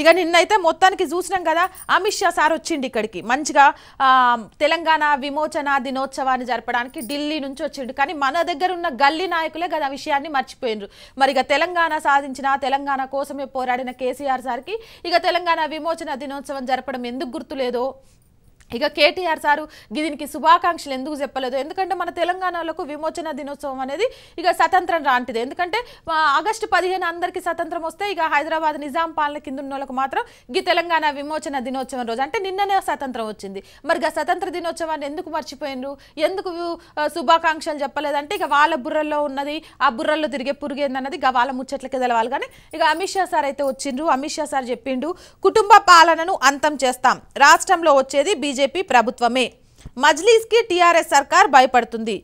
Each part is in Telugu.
ఇక నిన్నైతే మొత్తానికి చూసినాం కదా అమిత్ షా సార్ వచ్చిండి ఇక్కడికి మంచిగా తెలంగాణ విమోచన దినోత్సవాన్ని జరపడానికి ఢిల్లీ నుంచి వచ్చిండు కానీ మన దగ్గర ఉన్న గల్లీ నాయకులే కదా విషయాన్ని మర్చిపోయినరు మరి ఇక తెలంగాణ సాధించిన తెలంగాణ కోసమే పోరాడిన కేసీఆర్ సార్కి ఇక తెలంగాణ విమోచన దినోత్సవం జరపడం ఎందుకు గుర్తులేదో ఇక కేటీఆర్ సారు దీనికి శుభాకాంక్షలు ఎందుకు చెప్పలేదు ఎందుకంటే మన తెలంగాణలకు విమోచన దినోత్సవం అనేది ఇక స్వతంత్రం రాంటిది ఎందుకంటే ఆగస్టు పదిహేను అందరికీ స్వతంత్రం వస్తే ఇక హైదరాబాద్ నిజాం పాలన కింద ఉన్న మాత్రం ఈ తెలంగాణ విమోచన దినోత్సవం రోజు అంటే నిన్ననే స్వతంత్రం వచ్చింది మరి ఇక స్వతంత్ర దినోత్సవాన్ని ఎందుకు మర్చిపోయినరు ఎందుకు శుభాకాంక్షలు చెప్పలేదంటే ఇక వాళ్ళ బుర్రల్లో ఉన్నది ఆ బుర్రల్లో తిరిగే పురుగేంది అన్నది ఇక వాళ్ళ ముచ్చట్లకి తెలవాలి కానీ ఇక అమిత్ షా సార్ అయితే వచ్చిండ్రు అమిత్ షా సార్ చెప్పిండు కుటుంబ పాలనను అంతం చేస్తాం రాష్ట్రంలో వచ్చేది బీజేపీ బీజేపీ ప్రభుత్వమే మజ్లీస్కి టీఆర్ఎస్ సర్కార్ భయపడుతుంది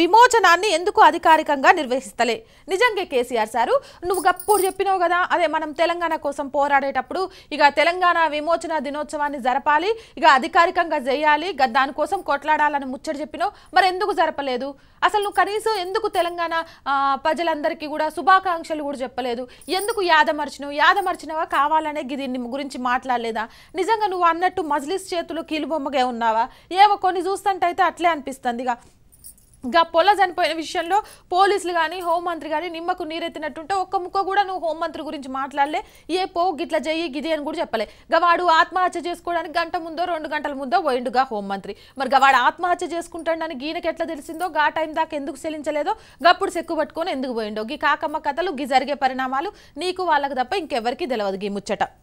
విమోచనాన్ని ఎందుకు అధికారికంగా నిర్వహిస్తలే నిజంగా కేసీఆర్ సారు నువ్వు గప్పుడు చెప్పినావు కదా అదే మనం తెలంగాణ కోసం పోరాడేటప్పుడు ఇక తెలంగాణ విమోచన దినోత్సవాన్ని జరపాలి ఇక అధికారికంగా చేయాలి దానికోసం కొట్లాడాలని ముచ్చట చెప్పినావు మరి ఎందుకు జరపలేదు అసలు నువ్వు కనీసం ఎందుకు తెలంగాణ ప్రజలందరికీ కూడా శుభాకాంక్షలు కూడా చెప్పలేదు ఎందుకు యాదమర్చినవు యాదమర్చినవా కావాలనే దీన్ని గురించి మాట్లాడలేదా నిజంగా నువ్వు అన్నట్టు మజ్లిస్ చేతులు కీలుబొమ్మగా ఉన్నావా ఏవో కొన్ని చూస్తుంటే అట్లే అనిపిస్తుంది ఇక పొల చనిపోయిన విషయంలో పోలీసులు కానీ హోంమంత్రి కానీ నిమ్మకు నీరెత్తినట్టుంటే ఒక్క ముక్క కూడా నువ్వు హోంమంత్రి గురించి మాట్లాడలే ఏ పో గిట్ల చెయ్యి గిది అని కూడా చెప్పలే గవాడు ఆత్మహత్య చేసుకోవడానికి గంట ముందో రెండు గంటల ముందో పోయిండుగా హోంమంత్రి మరి గవాడు ఆత్మహత్య చేసుకుంటాడని గీనకి ఎట్లా తెలిసిందో గా టైం దాకా ఎందుకు చెల్లించలేదో గప్పుడు సెక్కు పట్టుకొని ఎందుకు పోయిండో గీ కాకమ్మ కథలు గీ జరిగే పరిణామాలు నీకు వాళ్ళకు తప్ప ఇంకెవరికి తెలియదు గీ ముచ్చట